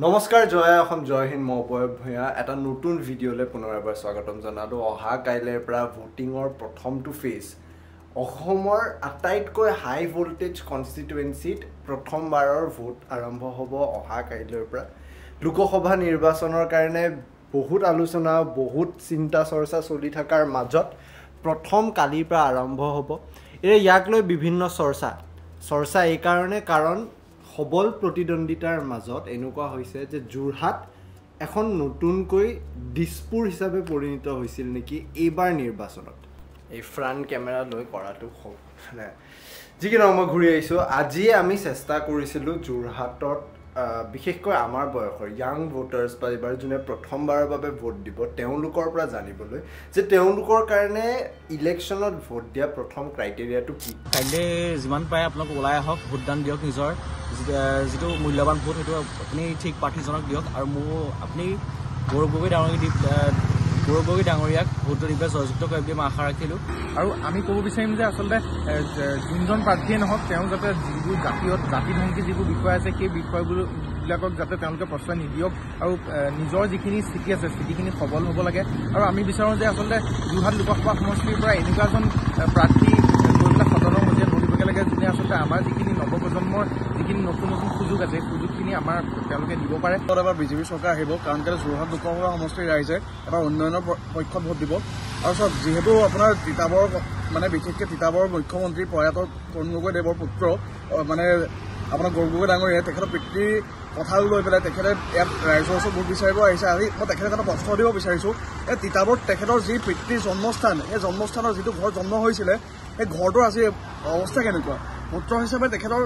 নমস্কাৰ জয় অসম জয়হীন মহপয়ব ভূঞা এটা নতুন ভিডিঅ'লৈ পুনৰবাৰ স্বাগতম জনালোঁ অহা কাইলৈৰ পৰা ভোটিঙৰ প্ৰথমটো ফেজ অসমৰ আটাইতকৈ হাই ভল্টেজ কনষ্টিটুৱেঞ্চিত প্ৰথমবাৰৰ ভোট আৰম্ভ হ'ব অহা কাইলৈৰ পৰা লোকসভা নিৰ্বাচনৰ কাৰণে বহুত আলোচনা বহুত চিন্তা চৰ্চা চলি থকাৰ মাজত প্ৰথম কালিৰ পৰা আৰম্ভ হ'ব এই ইয়াক লৈ বিভিন্ন চৰ্চা চৰ্চা এইকাৰণে কাৰণ সবল প্ৰতিদ্বন্দ্বিতাৰ মাজত এনেকুৱা হৈছে যে যোৰহাট এখন নতুনকৈ দিছপুৰ হিচাপে পৰিণত হৈছিল নেকি এইবাৰ নিৰ্বাচনত এই ফ্ৰণ্ট কেমেৰা লৈ কৰাটো মানে যি কি নহওক মই ঘূৰি আহিছোঁ আজিয়ে আমি চেষ্টা কৰিছিলোঁ যোৰহাটত বিশেষকৈ আমাৰ বয়সৰ য়াং ভোটাৰ্ছ বা এইবাৰ যোনে প্ৰথমবাৰৰ বাবে ভোট দিব তেওঁলোকৰ পৰা জানিবলৈ যে তেওঁলোকৰ কাৰণে ইলেকশ্যনত ভোট দিয়া প্ৰথম ক্ৰাইটেৰিয়াটো কি কাইলৈ যিমান পাৰে আপোনালোক ওলাই আহক ভোটদান দিয়ক নিজৰ যিটো মূল্যৱান ভোট সেইটো আপুনি ঠিক প্ৰাৰ্থীজনক দিয়ক আৰু মোৰ আপুনি গৌৰৱ গগৈ ডাঙৰ দি গৌৰৱগী ডাঙৰীয়াক ভোটৰীপে জয়যুক্ত কৰে বুলি মই আশা ৰাখিলোঁ আৰু আমি ক'ব বিচাৰিম যে আচলতে যোনজন প্ৰাৰ্থীয়ে নহওক তেওঁ যাতে যিবোৰ জাতীয় জাতি ভাংগী যিবোৰ বিষয় আছে সেই বিষয়বোৰ বিলাকক যাতে তেওঁলোকে প্ৰশ্ৰয় নিদিয়ক আৰু নিজৰ যিখিনি স্থিতি আছে স্থিতিখিনি সবল হ'ব লাগে আৰু আমি বিচাৰোঁ যে আচলতে যোৰহাট লোকসভা সমষ্টিৰ পৰা এনেকুৱা এজন প্ৰাৰ্থী হৈছে আমাৰ যিখিনি নৱপ্ৰজন্মৰ যিখিনি নতুন নতুন সুযোগ আছে সেই সুযোগখিনি আমাৰ তেওঁলোকে দিব পাৰে এবাৰ বিজেপি চৰকাৰ আহিব কাৰণ কেলৈ যোৰহাট লোকসভা সমষ্টিৰ ৰাইজে এবাৰ উন্নয়নৰ পক্ষত ভোট দিব আৰু চব যিহেতু আপোনাৰ তিতাবৰ মানে বিশেষকৈ তিতাবৰ মুখ্যমন্ত্ৰী প্ৰয়াত তৰুণ গগৈদেৱৰ পুত্ৰ মানে আপোনাৰ গগৈ ডাঙৰীয়া তেখেতৰ পিতৃ কথা লৈ পেলাই তেখেতে ইয়াত ৰাইজৰ ওচৰত ভোট বিচাৰিব আহিছে আজি মই তেখেতক এটা প্ৰশ্ন দিব বিচাৰিছোঁ এই তিতাবৰ তেখেতৰ যি পিতৃৰ জন্মস্থান সেই জন্মস্থানৰ যিটো ঘৰ জন্ম হৈছিলে সেই ঘৰটোৰ আজি অৱস্থা কেনেকুৱা পুত্ৰ হিচাপে তেখেতৰ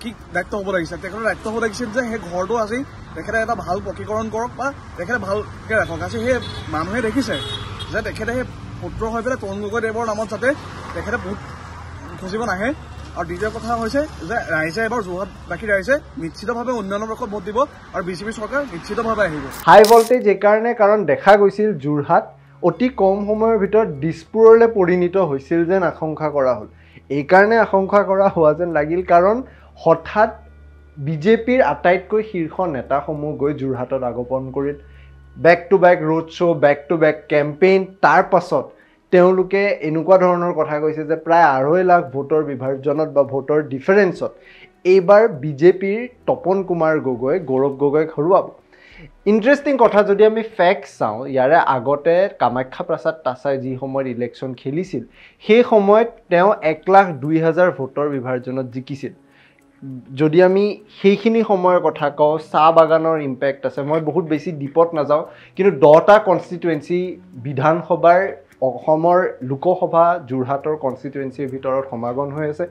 কি দায়িত্ব হ'ব লাগিছিল তেখেতৰ দায়িত্ব হ'ব লাগিছিল যে সেই ঘৰটো আজি তেখেতে এটা ভাল প্ৰকীকৰণ কৰক বা তেখেতে ভালকৈ ৰাখক আজি সেই মানুহে দেখিছে যে তেখেতে সেই পুত্ৰ হৈ পেলাই তৰুণ গগৈদেৱৰ নামত যাতে তেখেতে বহুত খুজিব নাহে আৰু দ্বিতীয় কথা হৈছে যে ৰাইজে এবাৰ যোৰহাট যোৰহাটবাসী ৰাইজে নিশ্চিতভাৱে উন্নয়নৰ পক্ষত ভোট দিব আৰু বিজেপি চৰকাৰ নিশ্চিতভাৱে আহিব হাই ভল্টেজ এইকাৰণে কাৰণ দেখা গৈছিল যোৰহাট অতি কম সময়ৰ ভিতৰত দিছপুৰলৈ পৰিণীত হৈছিল যেন আশংকা কৰা হ'ল এইকাৰণে আশংকা কৰা হোৱা যেন লাগিল কাৰণ হঠাৎ বিজেপিৰ আটাইতকৈ শীৰ্ষ নেতাসমূহ গৈ যোৰহাটত আগপন কৰিল back to back road show' back to back campaign তাৰ পাছত তেওঁলোকে এনেকুৱা ধৰণৰ কথা কৈছে যে প্ৰায় আঢ়ৈ লাখ ভোটৰ বিভাজনত বা ভোটৰ ডিফাৰেঞ্চত এইবাৰ বিজেপিৰ তপন কুমাৰ গগৈ গৌৰৱ গগৈক হৰুৱাব ইণ্টাৰেষ্টিং কথা যদি আমি ফেক্ট চাওঁ ইয়াৰে আগতে কামাখ্যা প্ৰসাদ তাছাই যি সময়ত ইলেকশ্যন খেলিছিল সেই সময়ত তেওঁ এক লাখ দুই হাজাৰ ভোটৰ বিভাজনত জিকিছিল যদি আমি সেইখিনি সময়ৰ কথা কওঁ চাহ বাগানৰ ইম্পেক্ট আছে মই বহুত বেছি দ্বীপত নাযাওঁ কিন্তু দহটা কনষ্টিটুৱেঞ্চি বিধানসভাৰ অসমৰ লোকসভা যোৰহাটৰ কনষ্টিটুৱেঞ্চিৰ ভিতৰত সমাগম হৈ আছে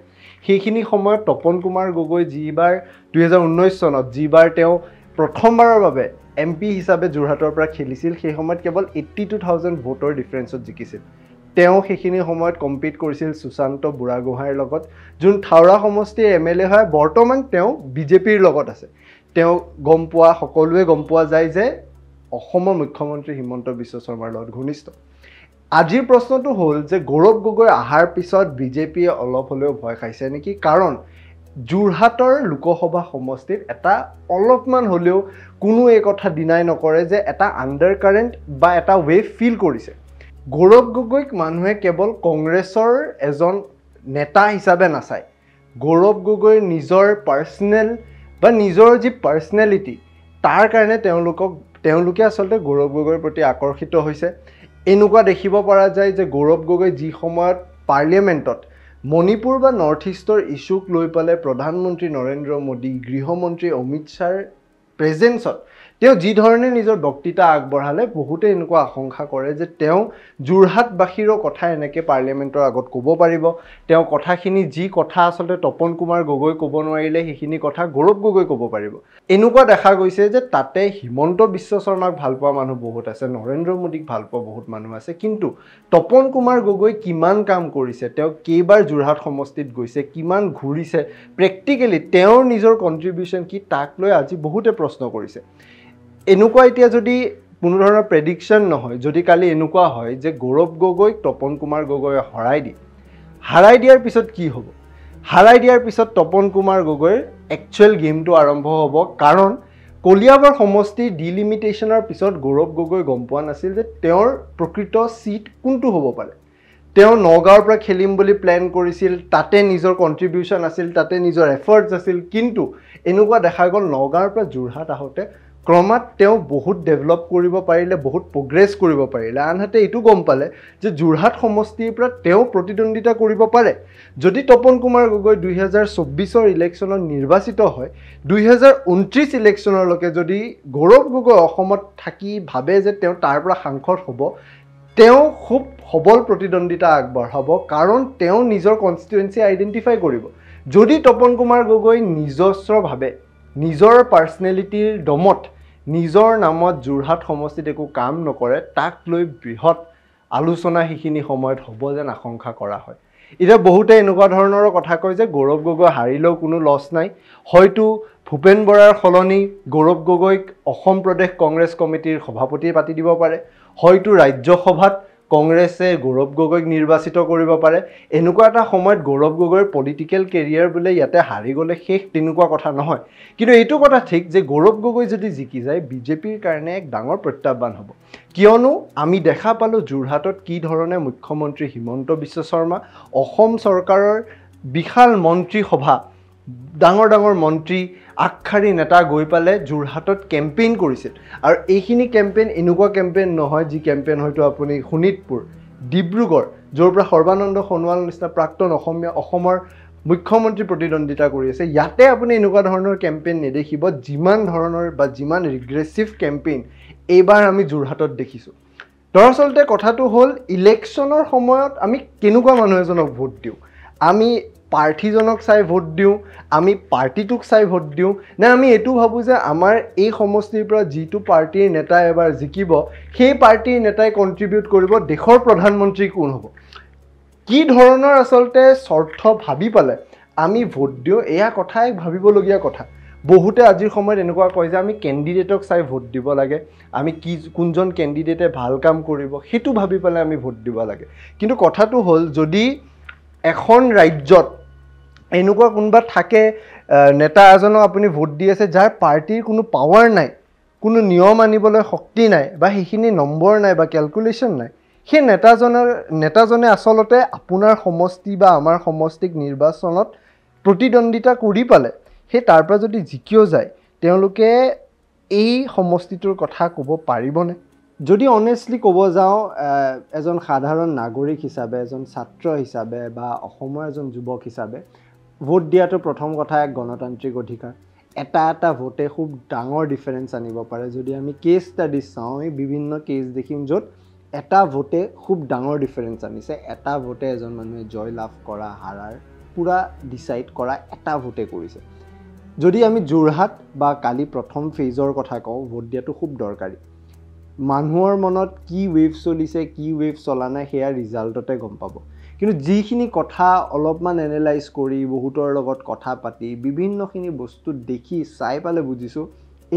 সেইখিনি সময়ত তপন কুমাৰ গগৈ যিবাৰ দুহেজাৰ ঊনৈছ চনত যিবাৰ তেওঁ প্ৰথমবাৰৰ বাবে এম পি হিচাপে যোৰহাটৰ পৰা খেলিছিল সেই সময়ত কেৱল এইট্টি টু থাউজেণ্ড ভোটৰ ডিফাৰেঞ্চত জিকিছিল তেওঁ সেইখিনি সময়ত কম্পিট কৰিছিল সুশান্ত বুঢ়াগোহাঁইৰ লগত যোন থাওৰা সমষ্টিৰ এম এল এ হয় বৰ্তমান তেওঁ বিজেপিৰ লগত আছে তেওঁ গম পোৱা সকলোৱে গম পোৱা যায় যে অসমৰ মুখ্যমন্ত্ৰী হিমন্ত বিশ্ব শৰ্মাৰ লগত ঘনিষ্ঠ আজিৰ প্ৰশ্নটো হ'ল যে গৌৰৱ গগৈ অহাৰ পিছত বিজেপিয়ে অলপ হ'লেও ভয় খাইছে নেকি কাৰণ যোৰহাটৰ লোকসভা সমষ্টিত এটা অলপমান হ'লেও কোনো এই কথা ডিনাই নকৰে যে এটা আণ্ডাৰ কাৰেণ্ট বা এটা ৱেভ ফিল কৰিছে গৌৰৱ গগৈক মানুহে কেৱল কংগ্ৰেছৰ এজন নেতা হিচাপে নাচায় গৌৰৱ গগৈৰ নিজৰ পাৰ্চনেল বা নিজৰ যি পাৰ্চনেলিটি তাৰ কাৰণে তেওঁলোকক তেওঁলোকে আচলতে গৌৰৱ গগৈৰ প্ৰতি আকৰ্ষিত হৈছে এনেকুৱা দেখিব পৰা যায় যে গৌৰৱ গগৈ যি সময়ত পাৰ্লিয়ামেণ্টত মণিপুৰ বা নৰ্থ ইষ্টৰ ইছ্যুক লৈ পেলাই প্ৰধানমন্ত্ৰী নৰেন্দ্ৰ মোদী গৃহমন্ত্ৰী অমিত শ্বাহৰ প্ৰেজেঞ্চত তেওঁ যিধৰণে নিজৰ বক্তৃতা আগবঢ়ালে বহুতে এনেকুৱা আশংকা কৰে যে তেওঁ যোৰহাটবাসীৰো কথা এনেকৈ পাৰ্লিয়ামেণ্টৰ আগত ক'ব পাৰিব তেওঁ কথাখিনি যি কথা আচলতে তপন কুমাৰ গগৈ ক'ব নোৱাৰিলে সেইখিনি কথা গৌৰৱ গগৈ ক'ব পাৰিব এনেকুৱা দেখা গৈছে যে তাতে হিমন্ত বিশ্ব শৰ্মাক ভালপোৱা মানুহ বহুত আছে নৰেন্দ্ৰ মোদীক ভালপোৱা বহুত মানুহ আছে কিন্তু তপন কুমাৰ গগৈ কিমান কাম কৰিছে তেওঁ কেইবাৰ যোৰহাট সমষ্টিত গৈছে কিমান ঘূৰিছে প্ৰেক্টিকেলি তেওঁৰ নিজৰ কণ্ট্ৰিবিউশ্যন কি তাক লৈ আজি বহুতে প্ৰশ্ন কৰিছে এনেকুৱা এতিয়া যদি কোনো ধৰণৰ প্ৰেডিকশ্যন নহয় যদি কালি এনেকুৱা হয় যে গৌৰৱ গগৈক তপন কুমাৰ গগৈয়ে হৰাই দিয়ে হাৰাই দিয়াৰ পিছত কি হ'ব হাৰাই দিয়াৰ পিছত তপন কুমাৰ গগৈৰ একচুৱেল গেমটো আৰম্ভ হ'ব কাৰণ কলিয়াবৰ সমষ্টিৰ ডিলিমিটেশ্যনৰ পিছত গৌৰৱ গগৈ গম পোৱা নাছিল যে তেওঁৰ প্ৰকৃত ছিট কোনটো হ'ব পাৰে তেওঁ নগাঁৱৰ পৰা খেলিম বুলি প্লেন কৰিছিল তাতে নিজৰ কণ্ট্ৰিবিউশ্যন আছিল তাতে নিজৰ এফাৰ্টছ আছিল কিন্তু এনেকুৱা দেখা গ'ল নগাঁৱৰ পৰা যোৰহাট আহোঁতে ক্ৰমাত তেওঁ বহুত ডেভেলপ কৰিব পাৰিলে বহুত প্ৰগ্ৰেছ কৰিব পাৰিলে আনহাতে এইটো গম পালে যে যোৰহাট সমষ্টিৰ পৰা তেওঁ প্ৰতিদ্বন্দ্বিতা কৰিব পাৰে যদি তপন কুমাৰ গগৈ দুহেজাৰ চৌব্বিছৰ ইলেকশ্যনত নিৰ্বাচিত হয় দুই হাজাৰ ঊনত্ৰিছ ইলেকশ্যনলৈকে যদি গৌৰৱ গগৈ অসমত থাকি ভাবে যে তেওঁ তাৰ পৰা সাংসদ হ'ব তেওঁ খুব সবল প্ৰতিদ্বন্দ্বিতা আগবঢ়াব কাৰণ তেওঁ নিজৰ কনষ্টিটুৱেঞ্চি আইডেণ্টিফাই কৰিব যদি তপন কুমাৰ গগৈ নিজস্বভাৱে নিজৰ পাৰ্চনেলিটিৰ দমত নিজৰ নামত যোৰহাট সমষ্টিত একো কাম নকৰে তাক লৈ বৃহৎ আলোচনা সেইখিনি সময়ত হ'ব যেন আশংকা কৰা হয় এতিয়া বহুতে এনেকুৱা ধৰণৰ কথা কয় যে গৌৰৱ গগৈ হাৰিলেও কোনো লছ নাই হয়তো ভূপেন বৰাৰ সলনি গৌৰৱ গগৈক অসম প্ৰদেশ কংগ্ৰেছ কমিটিৰ সভাপতিয়ে পাতি দিব পাৰে হয়তো ৰাজ্যসভাত কংগ্ৰেছে গৌৰৱ গগৈক নিৰ্বাচিত কৰিব পাৰে এনেকুৱা এটা সময়ত গৌৰৱ গগৈৰ পলিটিকেল কেৰিয়াৰ বোলে ইয়াতে হাৰি গ'লে শেষ তেনেকুৱা কথা নহয় কিন্তু এইটো কথা ঠিক যে গৌৰৱ গগৈ যদি জিকি যায় বিজেপিৰ কাৰণে এক ডাঙৰ প্ৰত্যাহ্বান হ'ব কিয়নো আমি দেখা পালোঁ যোৰহাটত কি ধৰণে মুখ্যমন্ত্ৰী হিমন্ত বিশ্ব শৰ্মা অসম চৰকাৰৰ বিশাল মন্ত্ৰীসভা ডাঙৰ ডাঙৰ মন্ত্ৰী আগশাৰী নেতা গৈ পেলাই যোৰহাটত কেম্পেইন কৰিছিল আৰু এইখিনি কেম্পেইন এনেকুৱা কেম্পেইন নহয় যি কেম্পেইন হয়তো আপুনি শোণিতপুৰ ডিব্ৰুগড় য'ৰ পৰা সৰ্বানন্দ সোণোৱালৰ নিচিনা প্ৰাক্তন অসমীয়া অসমৰ মুখ্যমন্ত্ৰী প্ৰতিদ্বন্দ্বিতা কৰি আছে ইয়াতে আপুনি এনেকুৱা ধৰণৰ কেম্পেইন নেদেখিব যিমান ধৰণৰ বা যিমান ৰিগ্ৰেছিভ কেম্পেইন এইবাৰ আমি যোৰহাটত দেখিছোঁ দৰাচলতে কথাটো হ'ল ইলেকশ্যনৰ সময়ত আমি কেনেকুৱা মানুহ এজনক ভোট দিওঁ আমি প্ৰাৰ্থীজনক চাই ভোট দিওঁ আমি পাৰ্টিটোক চাই ভোট দিওঁ নে আমি এইটো ভাবোঁ যে আমাৰ এই সমষ্টিৰ পৰা যিটো পাৰ্টীৰ নেতাই এবাৰ জিকিব সেই পাৰ্টীৰ নেতাই কণ্ট্ৰিবিউট কৰিব দেশৰ প্ৰধানমন্ত্ৰী কোন হ'ব কি ধৰণৰ আচলতে স্বাৰ্থ ভাবি পালে আমি ভোট দিওঁ এয়া কথাই ভাবিবলগীয়া কথা বহুতে আজিৰ সময়ত এনেকুৱা কয় যে আমি কেণ্ডিডেটক চাই ভোট দিব লাগে আমি কি কোনজন কেণ্ডিডেটে ভাল কাম কৰিব সেইটো ভাবি পেলাই আমি ভোট দিব লাগে কিন্তু কথাটো হ'ল যদি এখন ৰাজ্যত এনেকুৱা কোনোবা থাকে নেতা এজনক আপুনি ভোট দি আছে যাৰ পাৰ্টীৰ কোনো পাৱাৰ নাই কোনো নিয়ম আনিবলৈ শক্তি নাই বা সেইখিনি নম্বৰ নাই বা কেলকুলেশ্যন নাই সেই নেতাজনৰ নেতাজনে আচলতে আপোনাৰ সমষ্টি বা আমাৰ সমষ্টিক নিৰ্বাচনত প্ৰতিদ্বন্দ্বিতা কৰি পালে সেই তাৰ পৰা যদি জিকিও যায় তেওঁলোকে এই সমষ্টিটোৰ কথা ক'ব পাৰিবনে যদি অনেষ্টলি ক'ব যাওঁ এজন সাধাৰণ নাগৰিক হিচাপে এজন ছাত্ৰ হিচাপে বা অসমৰ এজন যুৱক হিচাপে ভোট দিয়াটো প্ৰথম কথা এক গণতান্ত্ৰিক অধিকাৰ এটা এটা ভোটে খুব ডাঙৰ ডিফাৰেঞ্চ আনিব পাৰে যদি আমি কেছ ষ্টাডিজ চাওঁ আমি বিভিন্ন কেছ দেখিম য'ত এটা ভোটে খুব ডাঙৰ ডিফাৰেঞ্চ আনিছে এটা ভোটে এজন মানুহে জয় লাভ কৰা হাৰাৰ পূৰা ডিচাইড কৰা এটা ভোটে কৰিছে যদি আমি যোৰহাট বা কালি প্ৰথম ফেজৰ কথা কওঁ ভোট দিয়াটো খুব দৰকাৰী মানুহৰ মনত কি ৱেভ চলিছে কি ৱেভ চলা নাই সেয়া ৰিজাল্টতে গম পাব কিন্তু যিখিনি কথা অলপমান এনালাইজ কৰি বহুতৰ লগত কথা পাতি বিভিন্নখিনি বস্তু দেখি চাই পেলাই বুজিছোঁ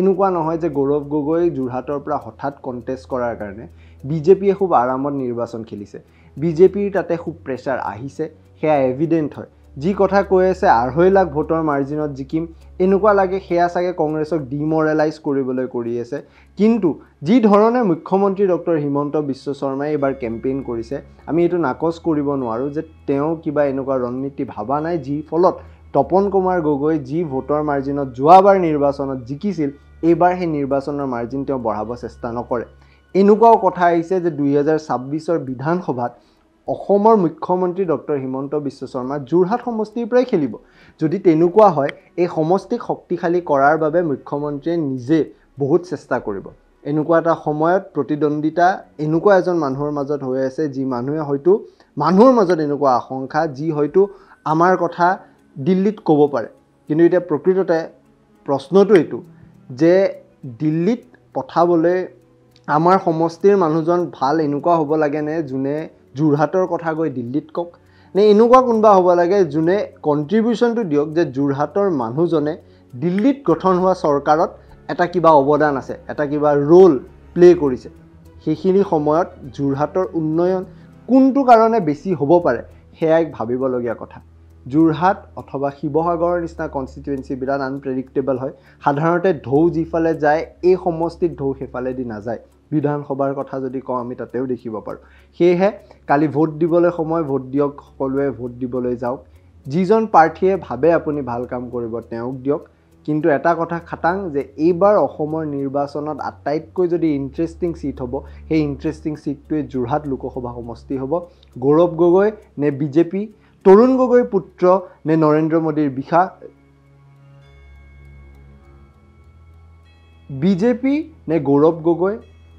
এনেকুৱা নহয় যে গৌৰৱ গগৈ যোৰহাটৰ পৰা হঠাৎ কণ্টেষ্ট কৰাৰ কাৰণে বিজেপিয়ে খুব আৰামত নিৰ্বাচন খেলিছে বিজেপিৰ তাতে খুব প্ৰেছাৰ আহিছে সেয়া এভিডেণ্ট হয় যি কথা কৈ আছে আঢ়ৈ লাখ ভোটৰ মাৰ্জিনত জিকিম এনেকুৱা লাগে সেয়া চাগে কংগ্ৰেছক ডিমৰেলাইজ কৰিবলৈ কৰি আছে কিন্তু যি ধৰণে মুখ্যমন্ত্ৰী ডক্টৰ হিমন্ত বিশ্ব শৰ্মাই এইবাৰ কেম্পেইন কৰিছে আমি এইটো নাকচ কৰিব নোৱাৰোঁ যে তেওঁ কিবা এনেকুৱা ৰণনীতি ভবা নাই যি ফলত তপন কুমাৰ গগৈ যি ভোটৰ মাৰ্জিনত যোৱাবাৰ নিৰ্বাচনত জিকিছিল এইবাৰ সেই নিৰ্বাচনৰ মাৰ্জিন তেওঁ বঢ়াব চেষ্টা নকৰে এনেকুৱাও কথা আহিছে যে দুহেজাৰ ছাব্বিছৰ বিধানসভাত অসমৰ মুখ্যমন্ত্ৰী ডক্টৰ হিমন্ত বিশ্ব শৰ্মা যোৰহাট সমষ্টিৰ পৰাই খেলিব যদি তেনেকুৱা হয় এই সমষ্টিক শক্তিশালী কৰাৰ বাবে মুখ্যমন্ত্ৰীয়ে নিজে বহুত চেষ্টা কৰিব এনেকুৱা এটা সময়ত প্ৰতিদ্বন্দ্বিতা এনেকুৱা এজন মানুহৰ মাজত হৈ আছে যি মানুহে হয়তো মানুহৰ মাজত এনেকুৱা আশংকা যি হয়তো আমাৰ কথা দিল্লীত ক'ব পাৰে কিন্তু এতিয়া প্ৰকৃততে প্ৰশ্নটো এইটো যে দিল্লীত পঠাবলৈ আমাৰ সমষ্টিৰ মানুহজন ভাল এনেকুৱা হ'ব লাগেনে যোনে যোৰহাটৰ কথা গৈ দিল্লীত কওক নে এনেকুৱা কোনোবা হ'ব লাগে যোনে কণ্ট্ৰিবিউশ্যনটো দিয়ক যে যোৰহাটৰ মানুহজনে দিল্লীত গঠন হোৱা চৰকাৰত এটা কিবা অৱদান আছে এটা কিবা ৰ'ল প্লে' কৰিছে সেইখিনি সময়ত যোৰহাটৰ উন্নয়ন কোনটো কাৰণে বেছি হ'ব পাৰে সেয়াই ভাবিবলগীয়া কথা যোৰহাট অথবা শিৱসাগৰৰ নিচিনা কনষ্টিটুৱেঞ্চি বিৰাট আনপ্ৰেডিক্টেবল হয় সাধাৰণতে ঢৌ যিফালে যায় এই সমষ্টিত ঢৌ সেইফালেদি নাযায় বিধানসভাৰ কথা যদি কওঁ আমি তাতেও দেখিব পাৰোঁ সেয়েহে কালি ভোট দিবলৈ সময় ভোট দিয়ক সকলোৱে ভোট দিবলৈ যাওক যিজন প্ৰাৰ্থীয়ে ভাবে আপুনি ভাল কাম কৰিব তেওঁক দিয়ক কিন্তু এটা কথা খাটাং যে এইবাৰ অসমৰ নিৰ্বাচনত আটাইতকৈ যদি ইণ্টাৰেষ্টিং ছিট হ'ব সেই ইণ্টাৰেষ্টিং ছিটটোৱে যোৰহাট লোকসভা সমষ্টি হ'ব গৌৰৱ গগৈ নে বিজেপি তৰুণ গগৈৰ পুত্ৰ নে নৰেন্দ্ৰ মোদীৰ বিষা পি নে গৌৰৱ গগৈ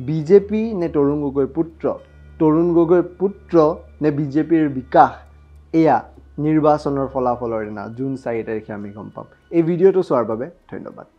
বিজেপি নে তৰুণ গগৈৰ পুত্ৰ তৰুণ গগৈৰ পুত্ৰ নে বিজেপিৰ বিকাশ এয়া নিৰ্বাচনৰ ফলাফলৰ দিনা জুন চাৰি তাৰিখে আমি গম পাম এই ভিডিঅ'টো চোৱাৰ বাবে ধন্যবাদ